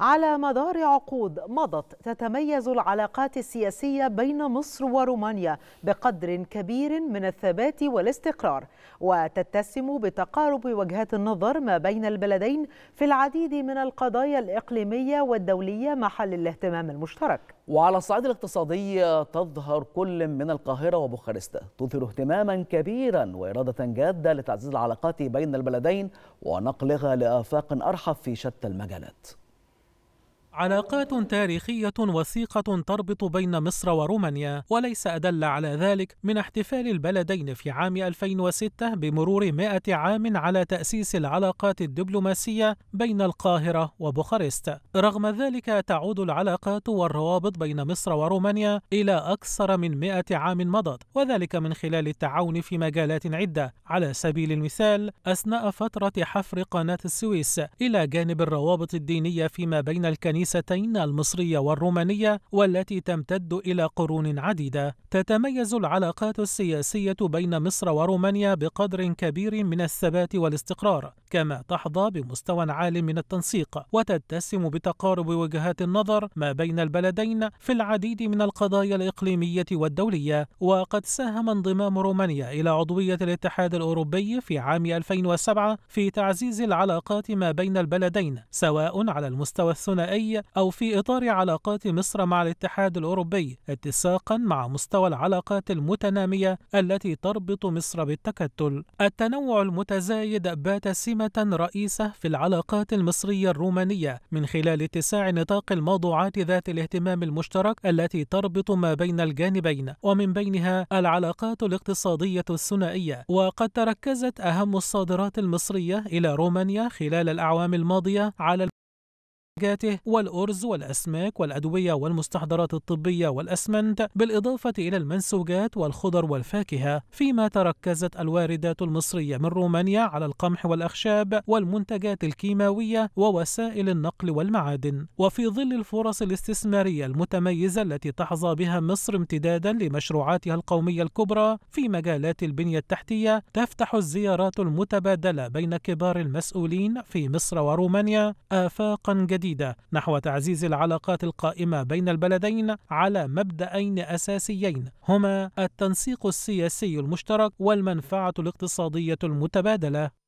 على مدار عقود مضت تتميز العلاقات السياسية بين مصر ورومانيا بقدر كبير من الثبات والاستقرار وتتسم بتقارب وجهات النظر ما بين البلدين في العديد من القضايا الإقليمية والدولية محل الاهتمام المشترك وعلى الصعيد الاقتصادي تظهر كل من القاهرة وبوخارست تظهر اهتماما كبيرا وإرادة جادة لتعزيز العلاقات بين البلدين ونقلها لآفاق أرحب في شتى المجالات علاقات تاريخية وثيقة تربط بين مصر ورومانيا وليس أدل على ذلك من احتفال البلدين في عام 2006 بمرور 100 عام على تأسيس العلاقات الدبلوماسية بين القاهرة وبوخارست رغم ذلك تعود العلاقات والروابط بين مصر ورومانيا إلى أكثر من 100 عام مضت وذلك من خلال التعاون في مجالات عدة على سبيل المثال أثناء فترة حفر قناة السويس إلى جانب الروابط الدينية فيما بين الكنيسة الكنيستين المصرية والرومانية والتي تمتد إلى قرون عديدة تتميز العلاقات السياسية بين مصر ورومانيا بقدر كبير من الثبات والاستقرار كما تحظى بمستوى عال من التنسيق وتتسم بتقارب وجهات النظر ما بين البلدين في العديد من القضايا الإقليمية والدولية وقد ساهم انضمام رومانيا إلى عضوية الاتحاد الأوروبي في عام 2007 في تعزيز العلاقات ما بين البلدين سواء على المستوى الثنائي أو في إطار علاقات مصر مع الاتحاد الأوروبي اتساقا مع مستوى العلاقات المتنامية التي تربط مصر بالتكتل التنوع المتزايد بات سمة رئيسة في العلاقات المصرية الرومانية من خلال اتساع نطاق الموضوعات ذات الاهتمام المشترك التي تربط ما بين الجانبين ومن بينها العلاقات الاقتصادية الثنائية وقد تركزت أهم الصادرات المصرية إلى رومانيا خلال الأعوام الماضية على منتجاته والأرز والأسماك والأدوية والمستحضرات الطبية والأسمنت بالإضافة إلى المنسوجات والخضر والفاكهة فيما تركزت الواردات المصرية من رومانيا على القمح والأخشاب والمنتجات الكيماوية ووسائل النقل والمعادن وفي ظل الفرص الاستثمارية المتميزة التي تحظى بها مصر امتدادا لمشروعاتها القومية الكبرى في مجالات البنية التحتية تفتح الزيارات المتبادلة بين كبار المسؤولين في مصر ورومانيا آفاقا جديدة جديدة نحو تعزيز العلاقات القائمة بين البلدين على مبدأين أساسيين هما التنسيق السياسي المشترك والمنفعة الاقتصادية المتبادلة